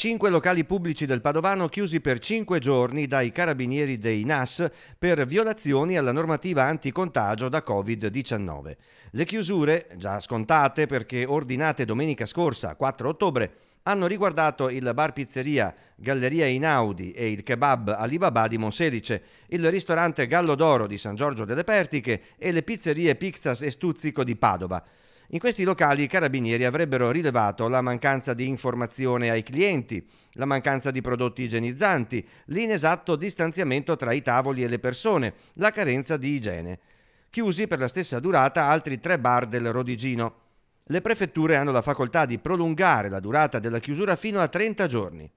Cinque locali pubblici del Padovano chiusi per cinque giorni dai carabinieri dei NAS per violazioni alla normativa anticontagio da Covid-19. Le chiusure, già scontate perché ordinate domenica scorsa, 4 ottobre, hanno riguardato il bar pizzeria Galleria Inaudi e il kebab Alibaba di Monselice, il ristorante Gallo d'Oro di San Giorgio delle Pertiche e le pizzerie Pizzas e Stuzzico di Padova. In questi locali i carabinieri avrebbero rilevato la mancanza di informazione ai clienti, la mancanza di prodotti igienizzanti, l'inesatto distanziamento tra i tavoli e le persone, la carenza di igiene. Chiusi per la stessa durata altri tre bar del Rodigino. Le prefetture hanno la facoltà di prolungare la durata della chiusura fino a 30 giorni.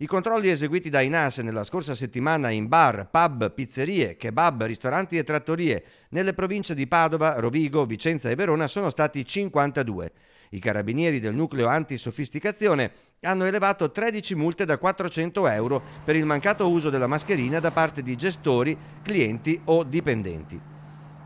I controlli eseguiti da Inas nella scorsa settimana in bar, pub, pizzerie, kebab, ristoranti e trattorie nelle province di Padova, Rovigo, Vicenza e Verona sono stati 52. I carabinieri del nucleo antisofisticazione hanno elevato 13 multe da 400 euro per il mancato uso della mascherina da parte di gestori, clienti o dipendenti.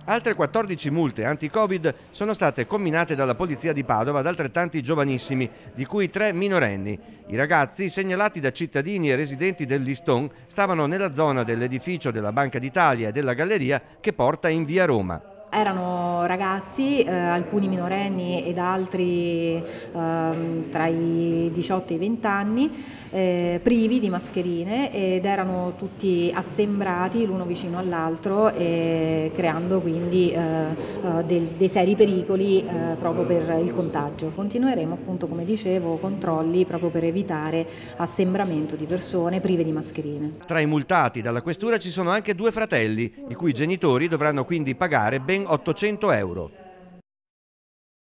Altre 14 multe anti-Covid sono state comminate dalla polizia di Padova ad altrettanti giovanissimi, di cui tre minorenni. I ragazzi, segnalati da cittadini e residenti del Liston, stavano nella zona dell'edificio della Banca d'Italia e della galleria che porta in via Roma. Erano ragazzi, eh, alcuni minorenni ed altri eh, tra i 18 e i 20 anni, eh, privi di mascherine ed erano tutti assembrati l'uno vicino all'altro, eh, creando quindi eh, eh, del, dei seri pericoli proprio per il contagio. Continueremo appunto, come dicevo, controlli proprio per evitare assembramento di persone prive di mascherine. Tra i multati dalla questura ci sono anche due fratelli, i cui genitori dovranno quindi pagare ben 800 euro.